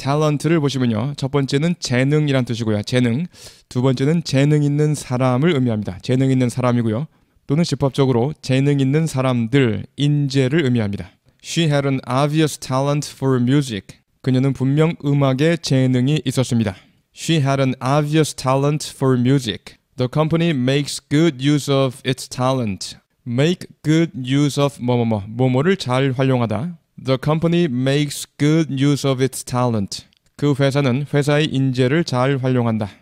talent를 보시면요. 첫 번째는 재능이란 뜻이고요. 재능. 두 번째는 재능 있는 사람을 의미합니다. 재능 있는 사람이고요. 또는 집합적으로 재능 있는 사람들, 인재를 의미합니다. She had an obvious talent for music. 그녀는 분명 음악에 재능이 있었습니다. She had an obvious talent for music. The company makes good use of its talent. make good use of 뭐뭐뭐 뭐뭐를 잘 활용하다 The company makes good use of its talent. 그 회사는 회사의 인재를 잘 활용한다.